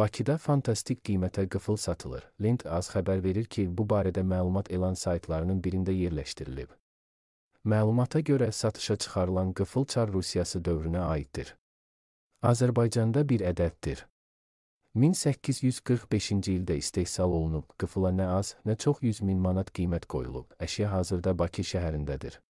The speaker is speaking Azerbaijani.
Bakıda fantastik qiymətə qıfıl satılır. Lent.az xəbər verir ki, bu barədə məlumat elan saytlarının birində yerləşdirilib. Məlumata görə satışa çıxarılan qıfıl çar Rusiyası dövrünə aiddir. Azərbaycanda bir ədəddir. 1845-ci ildə istehsal olunub, qıfıla nə az, nə çox 100 min manat qiymət qoyulub. Əşya hazırda Bakı şəhərindədir.